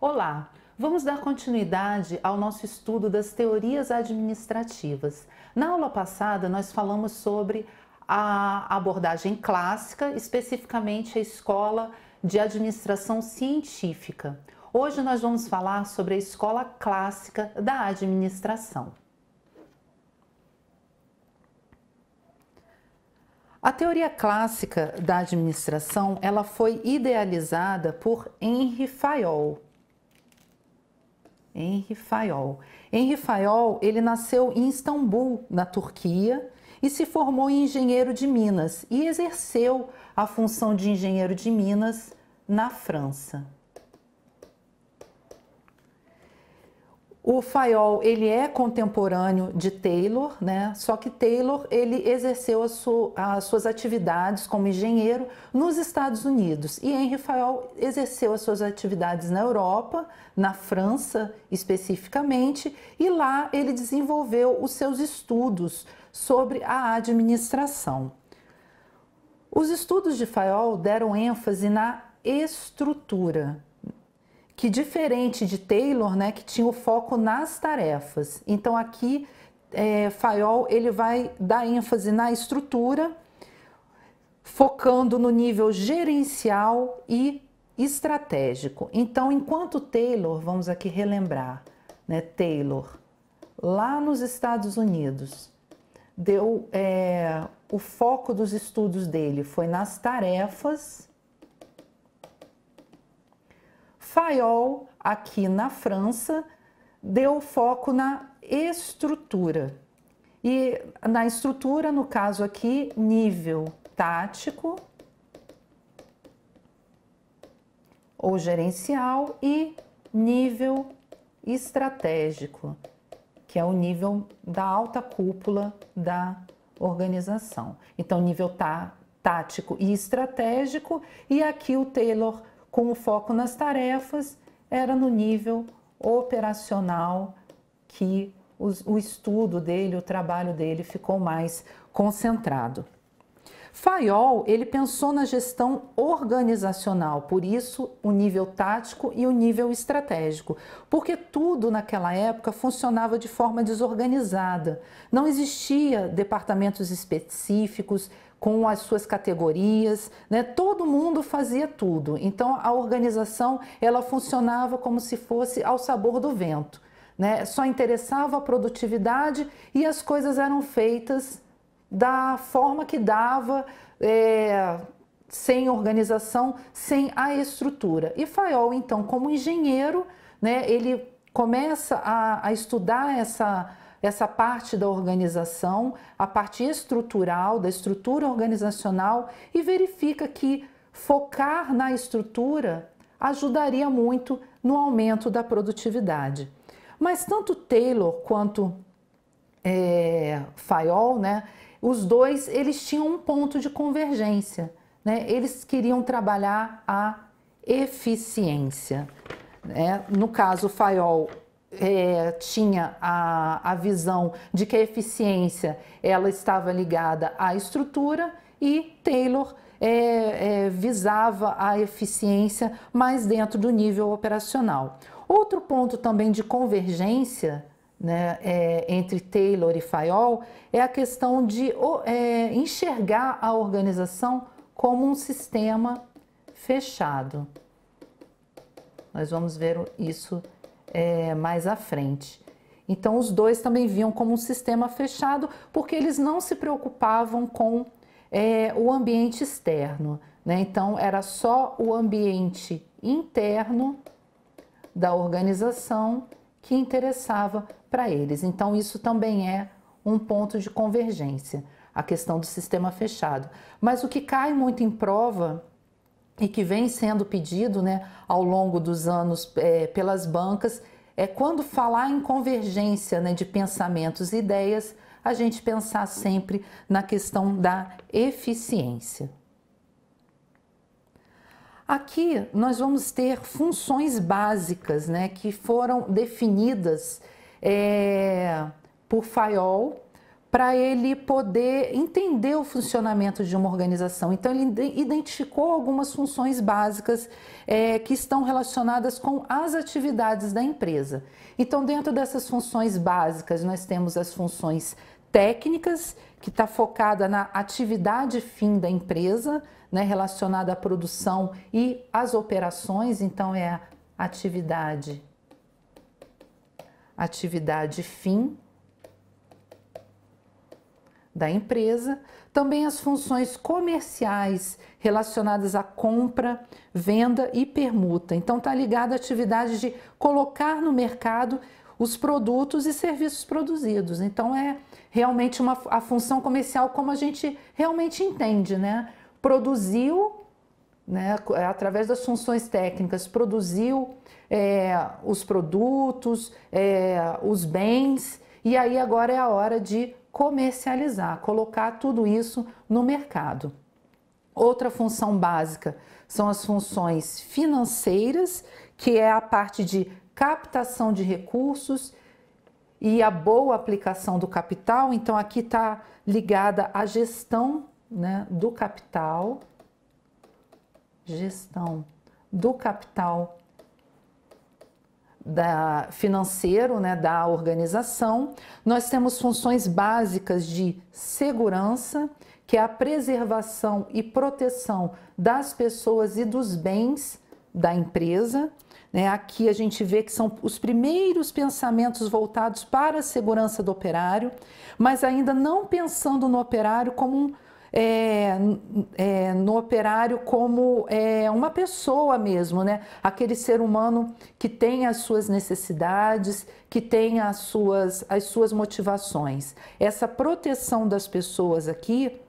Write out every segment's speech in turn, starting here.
Olá! Vamos dar continuidade ao nosso estudo das teorias administrativas. Na aula passada, nós falamos sobre a abordagem clássica, especificamente a escola de administração científica. Hoje nós vamos falar sobre a escola clássica da administração. A teoria clássica da administração, ela foi idealizada por Henri Fayol. Henri Fayol. Henri Fayol, ele nasceu em Istambul, na Turquia, e se formou em engenheiro de minas e exerceu a função de engenheiro de minas na França. O Fayol, ele é contemporâneo de Taylor, né? Só que Taylor, ele exerceu as, su as suas atividades como engenheiro nos Estados Unidos. E Henry Fayol exerceu as suas atividades na Europa, na França especificamente, e lá ele desenvolveu os seus estudos sobre a administração. Os estudos de Fayol deram ênfase na estrutura, que diferente de Taylor, né, que tinha o foco nas tarefas. Então aqui é, Fayol ele vai dar ênfase na estrutura, focando no nível gerencial e estratégico. Então, enquanto Taylor, vamos aqui relembrar, né, Taylor, lá nos Estados Unidos, deu é, o foco dos estudos dele foi nas tarefas Fayol, aqui na França, deu foco na estrutura. E na estrutura, no caso aqui, nível tático ou gerencial e nível estratégico, que é o nível da alta cúpula da organização. Então, nível tá, tático e estratégico, e aqui o Taylor com o foco nas tarefas, era no nível operacional que o estudo dele, o trabalho dele ficou mais concentrado. Fayol, ele pensou na gestão organizacional, por isso o nível tático e o nível estratégico, porque tudo naquela época funcionava de forma desorganizada. Não existia departamentos específicos, com as suas categorias, né? Todo mundo fazia tudo. Então a organização ela funcionava como se fosse ao sabor do vento, né? Só interessava a produtividade e as coisas eram feitas da forma que dava. É, sem organização, sem a estrutura. E Fayol, então, como engenheiro, né, ele começa a, a estudar essa essa parte da organização, a parte estrutural, da estrutura organizacional e verifica que focar na estrutura ajudaria muito no aumento da produtividade. Mas tanto Taylor quanto é, Fayol, né, os dois eles tinham um ponto de convergência. Né? Eles queriam trabalhar a eficiência. Né? No caso, Fayol é, tinha a, a visão de que a eficiência ela estava ligada à estrutura e Taylor é, é, visava a eficiência mais dentro do nível operacional. Outro ponto também de convergência né, é, entre Taylor e Fayol é a questão de é, enxergar a organização como um sistema fechado. Nós vamos ver isso é, mais à frente. Então, os dois também viam como um sistema fechado, porque eles não se preocupavam com é, o ambiente externo. Né? Então, era só o ambiente interno da organização que interessava para eles. Então, isso também é um ponto de convergência, a questão do sistema fechado. Mas o que cai muito em prova e que vem sendo pedido né, ao longo dos anos é, pelas bancas, é quando falar em convergência né, de pensamentos e ideias, a gente pensar sempre na questão da eficiência. Aqui nós vamos ter funções básicas né, que foram definidas é, por Fayol para ele poder entender o funcionamento de uma organização. Então, ele identificou algumas funções básicas é, que estão relacionadas com as atividades da empresa. Então, dentro dessas funções básicas, nós temos as funções técnicas, que está focada na atividade fim da empresa, né, relacionada à produção e às operações, então é a atividade, atividade fim da empresa, também as funções comerciais relacionadas à compra, venda e permuta. Então está ligada à atividade de colocar no mercado os produtos e serviços produzidos. Então é realmente uma a função comercial como a gente realmente entende, né? Produziu, né, é através das funções técnicas, produziu é, os produtos, é, os bens, e aí agora é a hora de comercializar, colocar tudo isso no mercado. Outra função básica são as funções financeiras, que é a parte de captação de recursos e a boa aplicação do capital. Então, aqui está ligada à gestão né, do capital, gestão do capital da, financeiro né, da organização. Nós temos funções básicas de segurança, que é a preservação e proteção das pessoas e dos bens da empresa. Né? Aqui a gente vê que são os primeiros pensamentos voltados para a segurança do operário, mas ainda não pensando no operário como um é, é, no operário como é, uma pessoa mesmo, né? Aquele ser humano que tem as suas necessidades, que tem as suas, as suas motivações. Essa proteção das pessoas aqui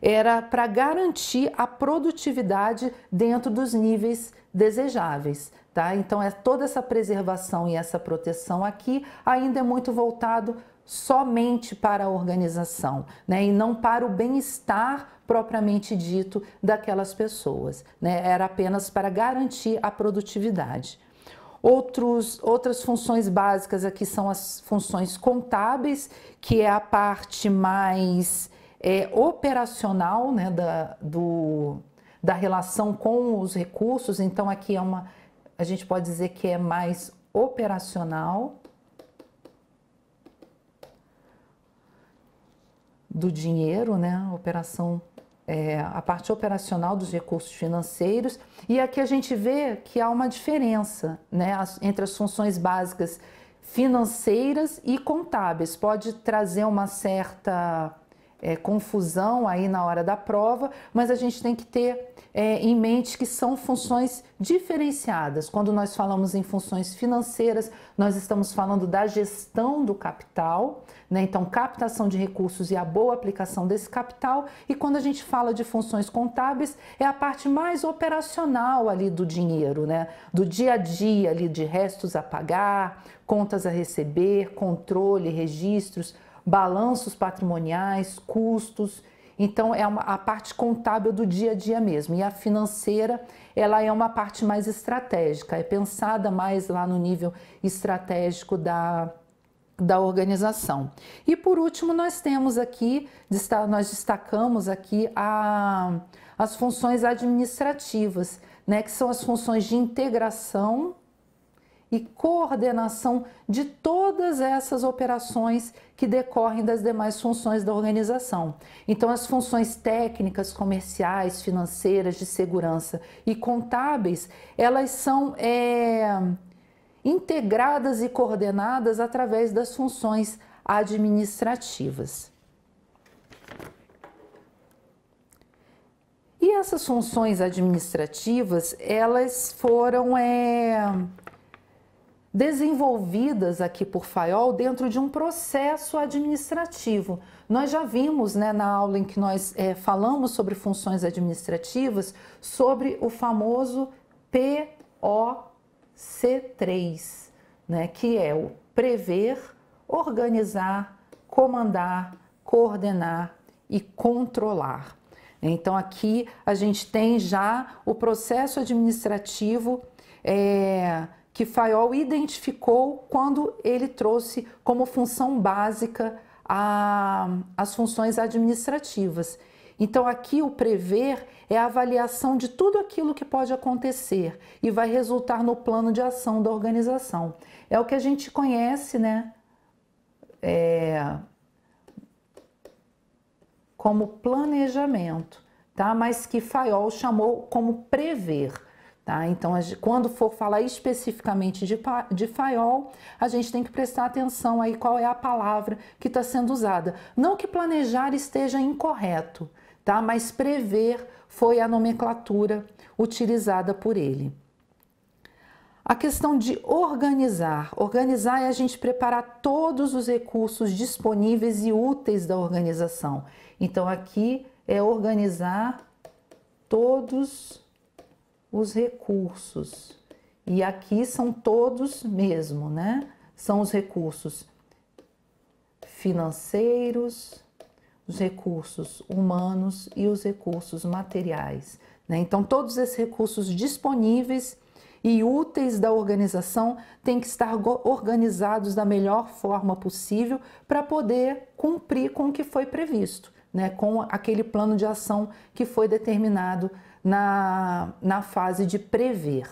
era para garantir a produtividade dentro dos níveis desejáveis. Tá? Então, é toda essa preservação e essa proteção aqui ainda é muito voltado somente para a organização né, e não para o bem-estar propriamente dito daquelas pessoas. Né? Era apenas para garantir a produtividade. Outros, outras funções básicas aqui são as funções contábeis, que é a parte mais é, operacional né, da, do, da relação com os recursos. Então, aqui é uma, a gente pode dizer que é mais operacional. do dinheiro, né? A operação, é, a parte operacional dos recursos financeiros. E aqui a gente vê que há uma diferença, né? Entre as funções básicas financeiras e contábeis. Pode trazer uma certa é, confusão aí na hora da prova, mas a gente tem que ter é, em mente que são funções diferenciadas. Quando nós falamos em funções financeiras, nós estamos falando da gestão do capital né? Então, captação de recursos e a boa aplicação desse capital. E quando a gente fala de funções contábeis, é a parte mais operacional ali do dinheiro, né? do dia a dia ali de restos a pagar, contas a receber, controle, registros, balanços patrimoniais, custos. Então é uma, a parte contábil do dia a dia mesmo. E a financeira, ela é uma parte mais estratégica, é pensada mais lá no nível estratégico da da organização. E por último, nós temos aqui, nós destacamos aqui a, as funções administrativas, né, que são as funções de integração e coordenação de todas essas operações que decorrem das demais funções da organização. Então, as funções técnicas, comerciais, financeiras, de segurança e contábeis, elas são. É integradas e coordenadas através das funções administrativas. E essas funções administrativas, elas foram é, desenvolvidas aqui por Fayol dentro de um processo administrativo. Nós já vimos né, na aula em que nós é, falamos sobre funções administrativas, sobre o famoso PO C3, né, que é o prever, organizar, comandar, coordenar e controlar. Então, aqui a gente tem já o processo administrativo é, que Fayol identificou quando ele trouxe como função básica a, as funções administrativas. Então, aqui o prever é a avaliação de tudo aquilo que pode acontecer e vai resultar no plano de ação da organização. É o que a gente conhece, né? É... Como planejamento, tá? Mas que Fayol chamou como prever. Tá? Então, quando for falar especificamente de, de a gente tem que prestar atenção aí qual é a palavra que está sendo usada. Não que planejar esteja incorreto, tá? Mas prever foi a nomenclatura utilizada por ele. A questão de organizar. Organizar é a gente preparar todos os recursos disponíveis e úteis da organização. Então aqui é organizar todos os recursos. E aqui são todos mesmo, né? São os recursos financeiros, os recursos humanos e os recursos materiais. Né? Então, todos esses recursos disponíveis e úteis da organização têm que estar organizados da melhor forma possível para poder cumprir com o que foi previsto, né? com aquele plano de ação que foi determinado na, na fase de prever.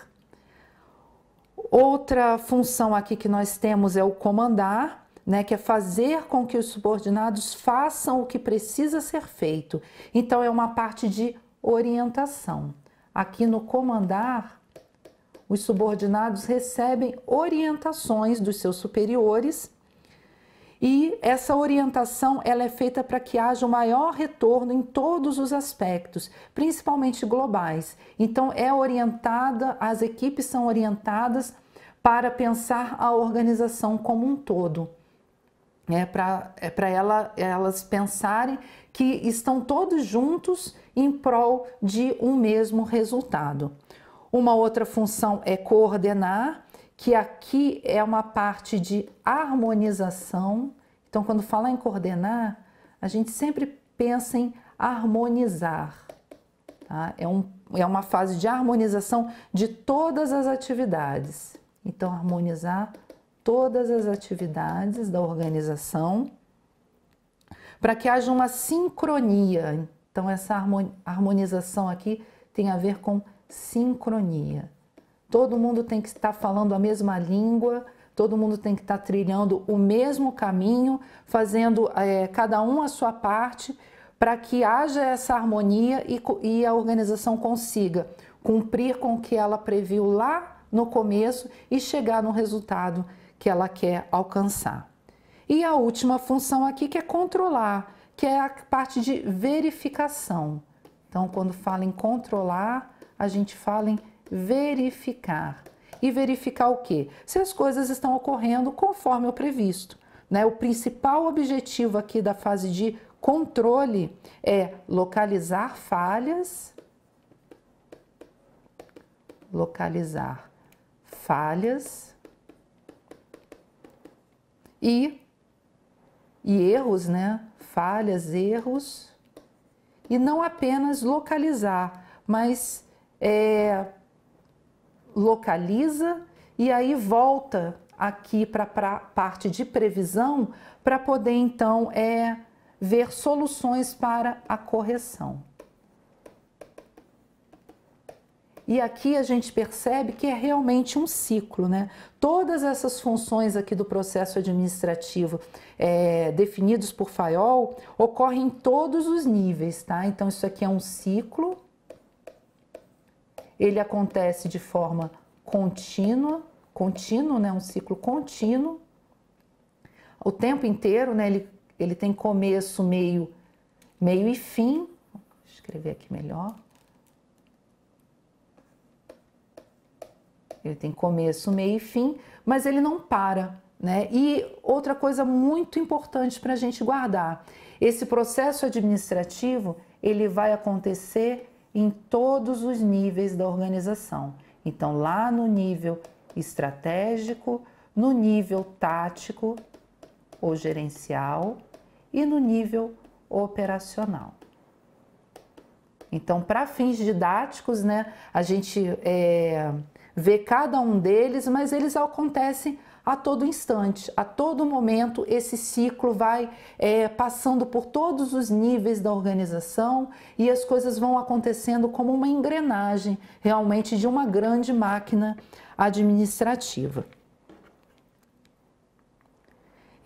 Outra função aqui que nós temos é o comandar, né, que é fazer com que os subordinados façam o que precisa ser feito. Então, é uma parte de orientação. Aqui no comandar, os subordinados recebem orientações dos seus superiores e essa orientação ela é feita para que haja o um maior retorno em todos os aspectos, principalmente globais. Então é orientada, as equipes são orientadas para pensar a organização como um todo é para é ela, elas pensarem que estão todos juntos em prol de um mesmo resultado. Uma outra função é coordenar, que aqui é uma parte de harmonização. Então, quando fala em coordenar, a gente sempre pensa em harmonizar. Tá? É, um, é uma fase de harmonização de todas as atividades. Então, harmonizar todas as atividades da organização para que haja uma sincronia. Então, essa harmonização aqui tem a ver com sincronia. Todo mundo tem que estar falando a mesma língua, todo mundo tem que estar trilhando o mesmo caminho, fazendo é, cada um a sua parte para que haja essa harmonia e, e a organização consiga cumprir com o que ela previu lá no começo e chegar no resultado que ela quer alcançar. E a última função aqui que é controlar, que é a parte de verificação. Então, quando fala em controlar, a gente fala em verificar. E verificar o quê? Se as coisas estão ocorrendo conforme o previsto. Né? O principal objetivo aqui da fase de controle é localizar falhas, localizar falhas e, e erros, né? Falhas, erros, e não apenas localizar, mas é, localiza e aí volta aqui para a parte de previsão para poder então é, ver soluções para a correção. E aqui a gente percebe que é realmente um ciclo, né? Todas essas funções aqui do processo administrativo é, definidos por Fayol ocorrem em todos os níveis, tá? Então isso aqui é um ciclo, ele acontece de forma contínua, contínuo, né? Um ciclo contínuo, o tempo inteiro, né? Ele, ele tem começo, meio, meio e fim. Vou escrever aqui melhor Ele tem começo, meio e fim, mas ele não para. Né? E outra coisa muito importante para a gente guardar: esse processo administrativo ele vai acontecer em todos os níveis da organização. Então, lá no nível estratégico, no nível tático ou gerencial e no nível operacional. Então, para fins didáticos, né, a gente é, ver cada um deles, mas eles acontecem a todo instante, a todo momento, esse ciclo vai é, passando por todos os níveis da organização e as coisas vão acontecendo como uma engrenagem realmente de uma grande máquina administrativa.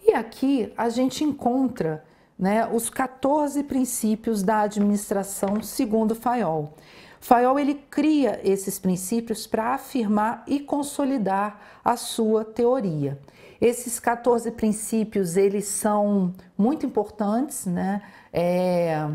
E aqui a gente encontra né, os 14 princípios da administração segundo Fayol. Fayol ele cria esses princípios para afirmar e consolidar a sua teoria. Esses 14 princípios eles são muito importantes, né? É,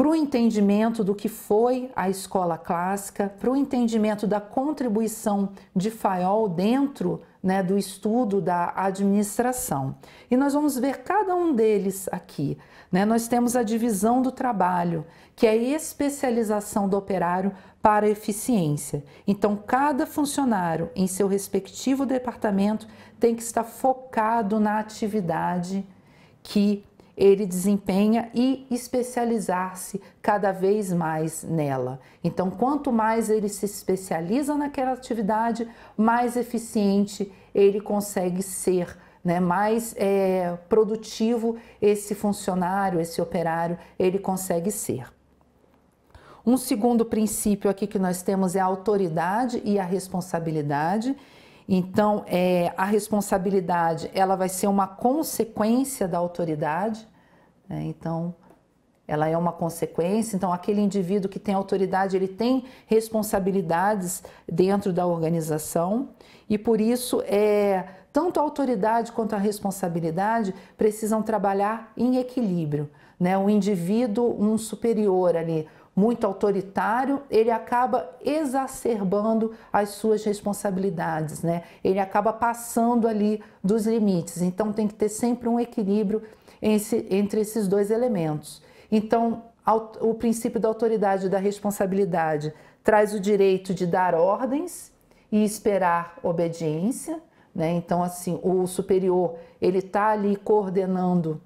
para o entendimento do que foi a escola clássica, para o entendimento da contribuição de Fayol dentro né, do estudo da administração. E nós vamos ver cada um deles aqui. Né? Nós temos a divisão do trabalho, que é a especialização do operário para eficiência. Então, cada funcionário em seu respectivo departamento tem que estar focado na atividade que ele desempenha e especializar-se cada vez mais nela. Então, quanto mais ele se especializa naquela atividade, mais eficiente ele consegue ser. Né, mais é, produtivo esse funcionário, esse operário, ele consegue ser. Um segundo princípio aqui que nós temos é a autoridade e a responsabilidade. Então, é, a responsabilidade ela vai ser uma consequência da autoridade. Né? Então, ela é uma consequência. Então, aquele indivíduo que tem autoridade, ele tem responsabilidades dentro da organização e por isso é tanto a autoridade quanto a responsabilidade precisam trabalhar em equilíbrio, né? O indivíduo, um superior ali, muito autoritário, ele acaba exacerbando as suas responsabilidades, né? Ele acaba passando ali dos limites. Então tem que ter sempre um equilíbrio esse, entre esses dois elementos. Então, o princípio da autoridade e da responsabilidade traz o direito de dar ordens e esperar obediência, né? Então, assim, o superior ele está ali coordenando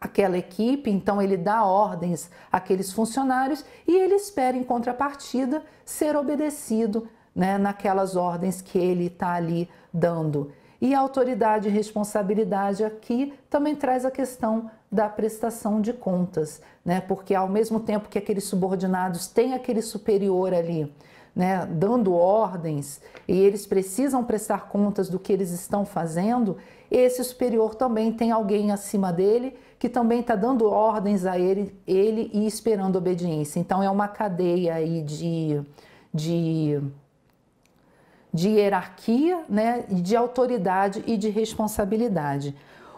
aquela equipe, então ele dá ordens àqueles funcionários e ele espera em contrapartida ser obedecido, né? Naquelas ordens que ele está ali dando. E a autoridade e responsabilidade aqui também traz a questão da prestação de contas, né? Porque ao mesmo tempo que aqueles subordinados têm aquele superior ali, né, dando ordens e eles precisam prestar contas do que eles estão fazendo, esse superior também tem alguém acima dele que também está dando ordens a ele, ele e esperando obediência. Então é uma cadeia aí de, de de hierarquia, né, de autoridade e de responsabilidade.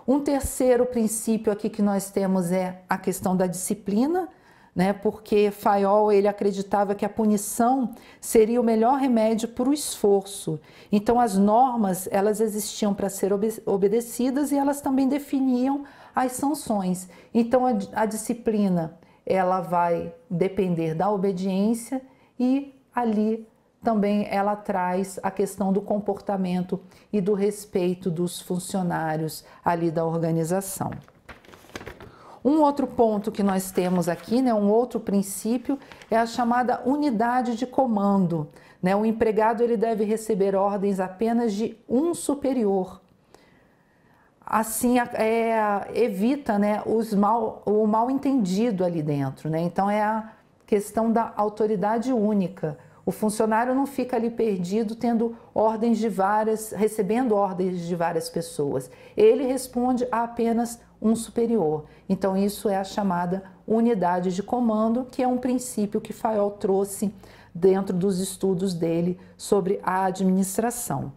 Um terceiro princípio aqui que nós temos é a questão da disciplina, né, porque Fayol ele acreditava que a punição seria o melhor remédio para o esforço. Então as normas elas existiam para ser obedecidas e elas também definiam as sanções. Então a, a disciplina ela vai depender da obediência e ali também ela traz a questão do comportamento e do respeito dos funcionários ali da organização. Um outro ponto que nós temos aqui, né, um outro princípio, é a chamada unidade de comando. Né? O empregado ele deve receber ordens apenas de um superior. Assim, é, evita né, os mal, o mal entendido ali dentro. Né? Então, é a questão da autoridade única o funcionário não fica ali perdido, tendo ordens de várias, recebendo ordens de várias pessoas. Ele responde a apenas um superior. Então, isso é a chamada unidade de comando, que é um princípio que Fayol trouxe dentro dos estudos dele sobre a administração.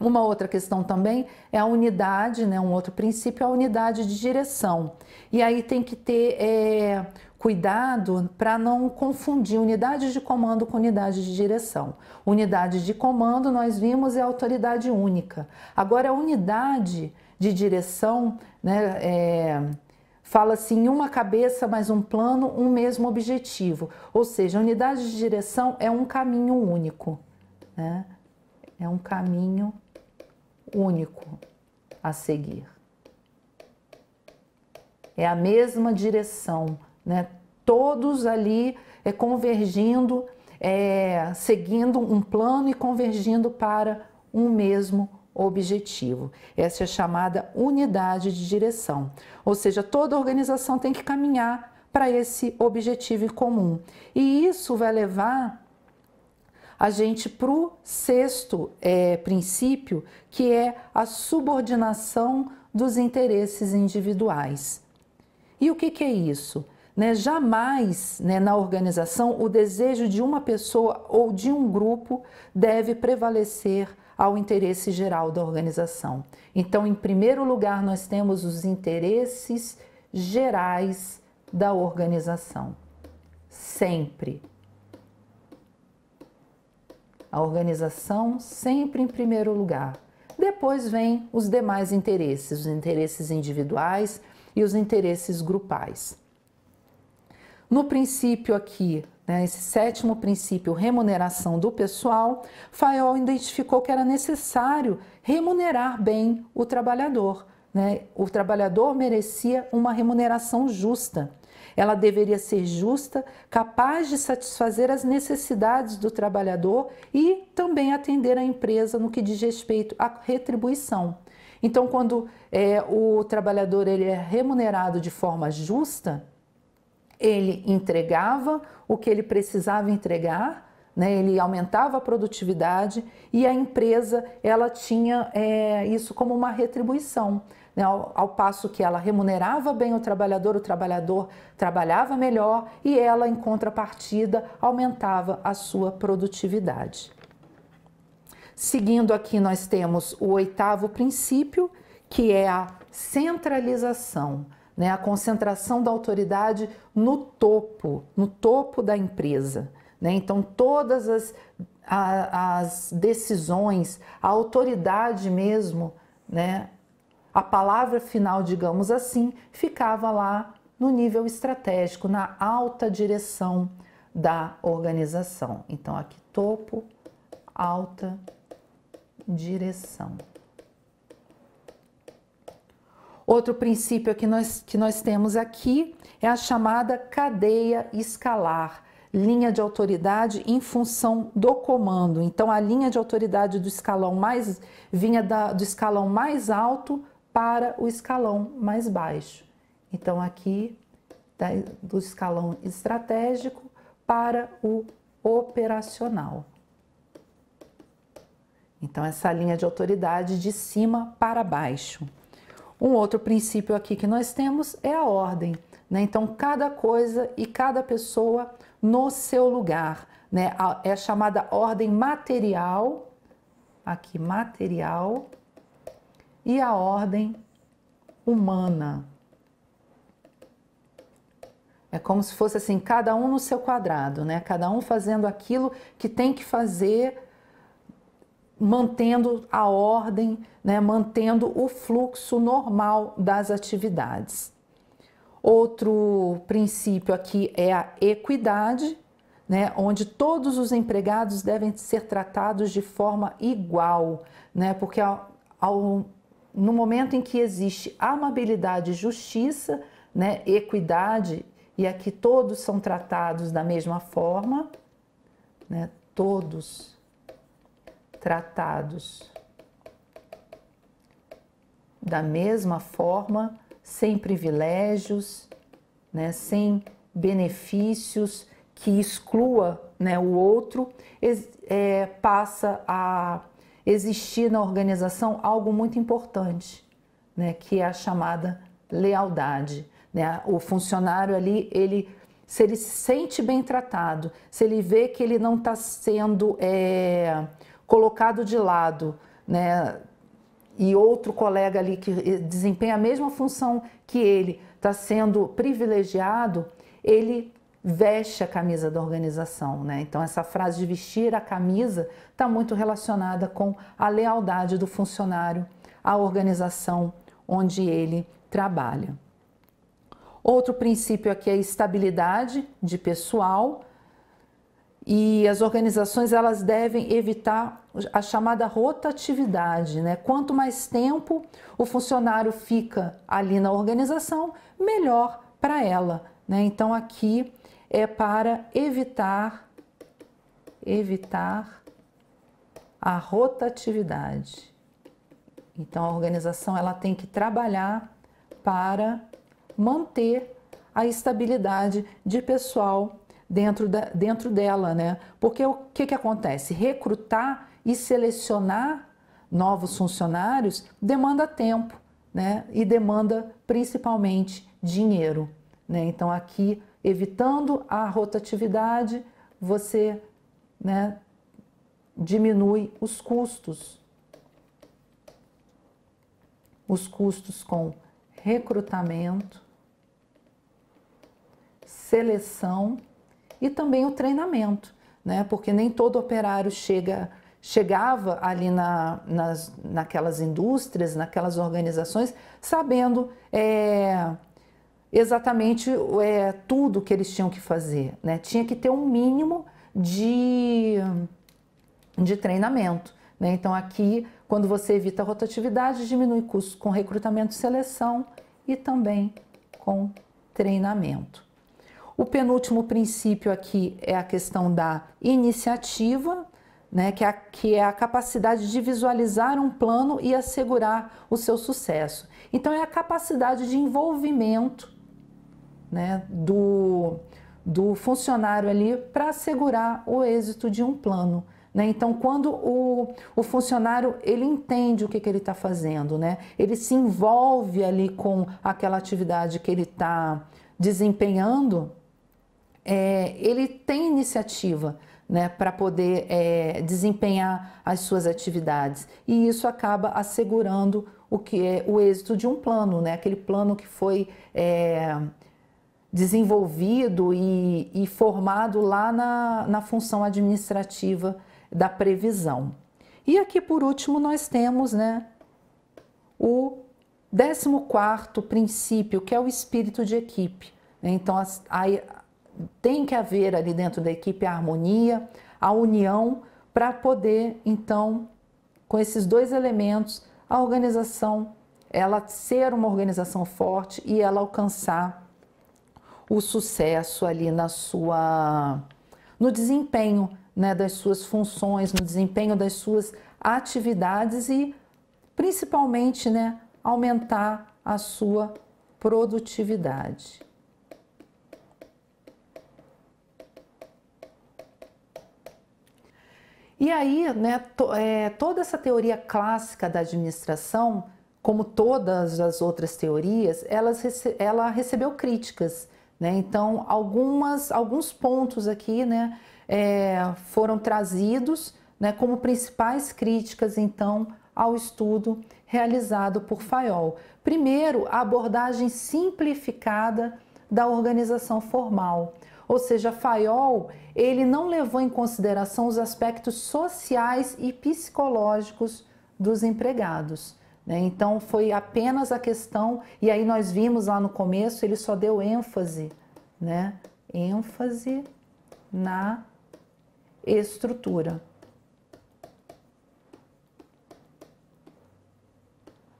Uma outra questão também é a unidade, né? um outro princípio é a unidade de direção. E aí tem que ter é, cuidado para não confundir unidade de comando com unidade de direção. Unidade de comando, nós vimos, é autoridade única. Agora, a unidade de direção, né, é, fala-se em uma cabeça, mais um plano, um mesmo objetivo. Ou seja, a unidade de direção é um caminho único. Né? É um caminho único a seguir. É a mesma direção, né? todos ali é, convergindo, é, seguindo um plano e convergindo para um mesmo objetivo. Essa é a chamada unidade de direção, ou seja, toda organização tem que caminhar para esse objetivo em comum. E isso vai levar a gente para o sexto é, princípio, que é a subordinação dos interesses individuais. E o que, que é isso? né, jamais né, na organização o desejo de uma pessoa ou de um grupo deve prevalecer ao interesse geral da organização. Então, em primeiro lugar, nós temos os interesses gerais da organização. Sempre. A organização sempre em primeiro lugar. Depois vem os demais interesses, os interesses individuais e os interesses grupais. No princípio aqui, né, esse sétimo princípio, remuneração do pessoal, Fayol identificou que era necessário remunerar bem o trabalhador. Né? O trabalhador merecia uma remuneração justa. Ela deveria ser justa, capaz de satisfazer as necessidades do trabalhador e também atender a empresa no que diz respeito à retribuição. Então, quando é, o trabalhador ele é remunerado de forma justa, ele entregava o que ele precisava entregar, né? ele aumentava a produtividade e a empresa ela tinha é, isso como uma retribuição. Né? Ao, ao, passo que ela remunerava bem o trabalhador, o trabalhador trabalhava melhor e ela, em contrapartida, aumentava a sua produtividade. Seguindo aqui, nós temos o oitavo princípio, que é a centralização né, a concentração da autoridade no topo, no topo da empresa. Né? Então, todas as, a, as decisões, a autoridade mesmo, né, a palavra final, digamos assim, ficava lá no nível estratégico, na alta direção da organização. Então, aqui, topo, alta direção. Outro princípio que nós, que nós temos aqui é a chamada cadeia escalar, linha de autoridade em função do comando. Então, a linha de autoridade do escalão mais vinha da, do escalão mais alto para o escalão mais baixo. Então, aqui do escalão estratégico para o operacional. Então, essa linha de autoridade de cima para baixo. Um outro princípio aqui que nós temos é a ordem. Né? Então, cada coisa e cada pessoa no seu lugar. Né? É a chamada ordem material, aqui material, e a ordem humana. É como se fosse assim, cada um no seu quadrado, né? Cada um fazendo aquilo que tem que fazer mantendo a ordem, né, mantendo o fluxo normal das atividades. Outro princípio aqui é a equidade, né, onde todos os empregados devem ser tratados de forma igual, né, porque ao, ao, no momento em que existe amabilidade e justiça, né, equidade, e aqui todos são tratados da mesma forma, né, todos tratados. Da mesma forma, sem privilégios, né, sem benefícios que exclua né, o outro, é, passa a existir na organização algo muito importante, né, que é a chamada lealdade. Né? O funcionário ali, ele, se ele se sente bem tratado, se ele vê que ele não está sendo é, colocado de lado, né? E outro colega ali que eh, desempenha a mesma função que ele está sendo privilegiado, ele veste a camisa da organização, né? Então essa frase de vestir a camisa está muito relacionada com a lealdade do funcionário à organização onde ele trabalha. Outro princípio aqui é estabilidade de pessoal, e as organizações elas devem evitar a chamada rotatividade, né? Quanto mais tempo o funcionário fica ali na organização, melhor para ela, né? Então aqui é para evitar evitar a rotatividade. Então a organização ela tem que trabalhar para manter a estabilidade de pessoal dentro, da, dentro dela, né? Porque o que, que acontece? Recrutar e selecionar novos funcionários demanda tempo, né? E demanda principalmente dinheiro, né? Então aqui evitando a rotatividade, você, né, diminui os custos. Os custos com recrutamento, seleção e também o treinamento, né? porque nem todo operário chega chegava ali na, nas, naquelas indústrias, naquelas organizações, sabendo é, exatamente é, tudo que eles tinham que fazer. Né? Tinha que ter um mínimo de, de treinamento. Né? Então, aqui, quando você evita a rotatividade, diminui custos com recrutamento e seleção e também com treinamento. O penúltimo princípio aqui é a questão da iniciativa, né, que, é a, que, é a, capacidade de visualizar um plano e assegurar o seu sucesso. Então, é a capacidade de envolvimento né, do, do funcionário ali para assegurar o êxito de um plano. Né? Então, quando o, o, funcionário ele entende o que, que ele está fazendo, né, ele se envolve ali com aquela atividade que ele está desempenhando, é, ele tem iniciativa né, para poder é, desempenhar as suas atividades. E isso acaba assegurando o que é o êxito de um plano, né, aquele plano que foi é, desenvolvido e, e, formado lá na, na função administrativa da previsão. E aqui por último nós temos né, o 14 princípio, que é o espírito de equipe. Então, a, a tem que haver ali dentro da equipe a harmonia, a união, para poder, então, com esses dois elementos, a organização, ela ser uma organização forte e ela alcançar o sucesso ali na sua no desempenho né, das suas funções, no desempenho das suas atividades e principalmente né, aumentar a sua produtividade. E aí, né, to, é, toda essa teoria clássica da administração, como todas as outras teorias, elas, ela recebeu críticas. Né? Então, algumas, alguns pontos aqui né, é, foram trazidos né, como principais críticas, então, ao estudo realizado por Fayol. Primeiro, a abordagem simplificada da organização formal. Ou seja, Fayol, ele não levou em consideração os aspectos sociais e psicológicos dos empregados. Né? Então, foi apenas a questão, e aí nós vimos lá no começo, ele só deu ênfase, né? ênfase na estrutura.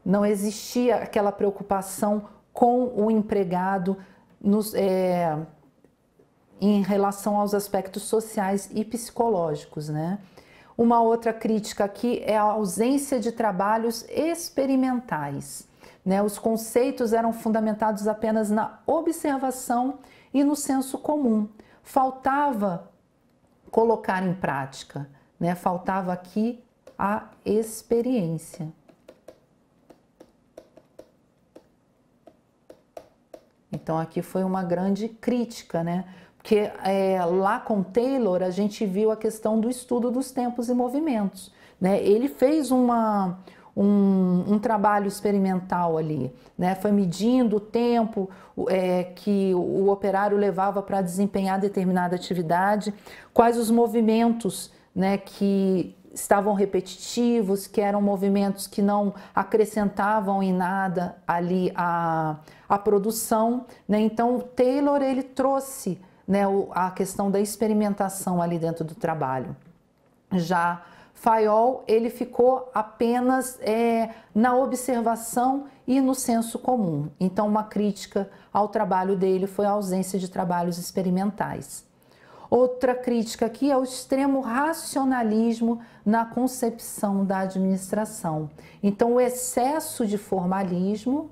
Não existia aquela preocupação com o empregado, nos, é, em relação aos aspectos sociais e psicológicos, né? Uma outra crítica aqui é a ausência de trabalhos experimentais. Né? Os conceitos eram fundamentados apenas na observação e no senso comum. Faltava colocar em prática, né? faltava aqui a experiência. Então aqui foi uma grande crítica, né? Porque é, lá com Taylor a gente viu a questão do estudo dos tempos e movimentos. Né? Ele fez uma, um, um, trabalho experimental ali, né? Foi medindo o tempo é, que o operário levava para desempenhar determinada atividade, quais os movimentos, né, que estavam repetitivos, que eram movimentos que não acrescentavam em nada ali a, a produção. Né? Então, Taylor ele trouxe né, o, a questão da experimentação ali dentro do trabalho. Já Fayol ele ficou apenas é, na observação e no senso comum. Então, uma crítica ao trabalho dele foi a ausência de trabalhos experimentais. Outra crítica aqui é o extremo racionalismo na concepção da administração. Então, o excesso de formalismo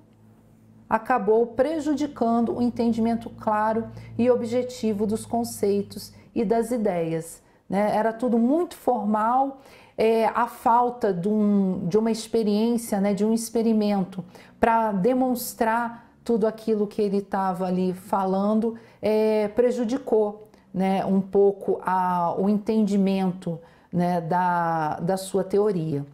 acabou prejudicando o entendimento claro e objetivo dos conceitos e das ideias. Né? Era tudo muito formal, é, a falta de, um, de uma experiência, né, de um experimento para demonstrar tudo aquilo que ele estava ali falando é, prejudicou né, um pouco a, o entendimento né, da, da sua teoria.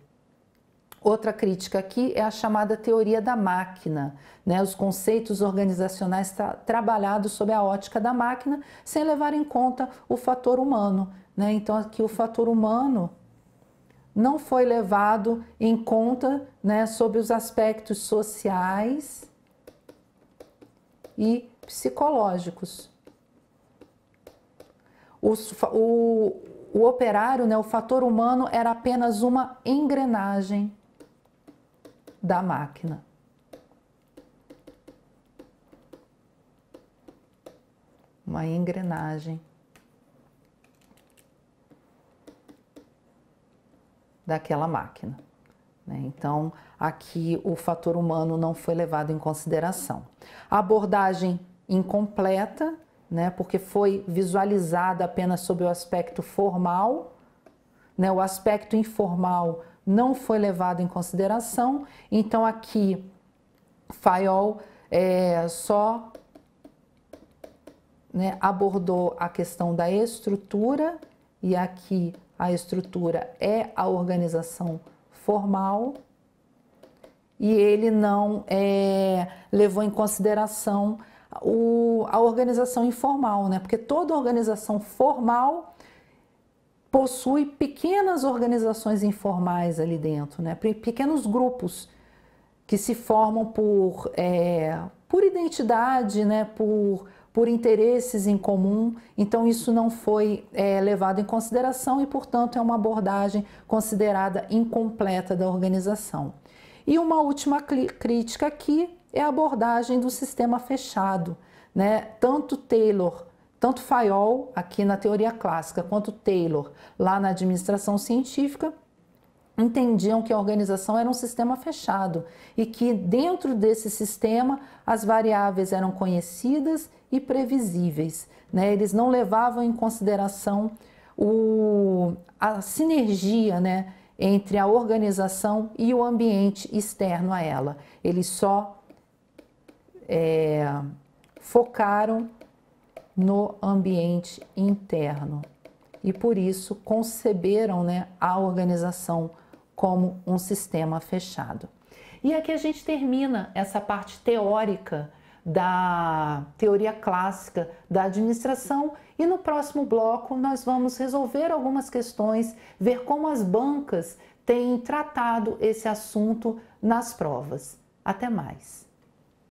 Outra crítica aqui é a chamada teoria da máquina, né? os conceitos organizacionais tra trabalhados sob a ótica da máquina, sem levar em conta o fator humano. Né? Então, aqui o fator humano não foi levado em conta né, sobre os aspectos sociais e psicológicos. O, o operário, né, o fator humano, era apenas uma engrenagem da máquina. Uma engrenagem daquela máquina. Né? Então, aqui o fator humano não foi levado em consideração. abordagem incompleta, né? Porque foi visualizada apenas sob o aspecto formal, né? O aspecto informal não foi levado em consideração. Então aqui Fayol é, só né, abordou a questão da estrutura e aqui a estrutura é a organização formal e ele não é, levou em consideração o, a organização informal, né? Porque toda organização formal possui pequenas organizações informais ali dentro, né? Pequenos grupos que se formam por, é, por identidade, né? Por, por interesses em comum. Então, isso não foi é, levado em consideração e, portanto, é uma abordagem considerada incompleta da organização. E uma última crítica aqui é a abordagem do sistema fechado, né? Tanto Taylor, tanto Fayol aqui na teoria clássica, quanto Taylor lá na administração científica entendiam que a organização era um sistema fechado e que dentro desse sistema as variáveis eram conhecidas e previsíveis. Né? Eles não levavam em consideração o, a sinergia né, entre a organização e o ambiente externo a ela. Eles só é, focaram no ambiente interno e por isso conceberam né, a organização como um sistema fechado. E aqui a gente termina essa parte teórica da teoria clássica da administração e no próximo bloco nós vamos resolver algumas questões, ver como as bancas têm tratado esse assunto nas provas. Até mais!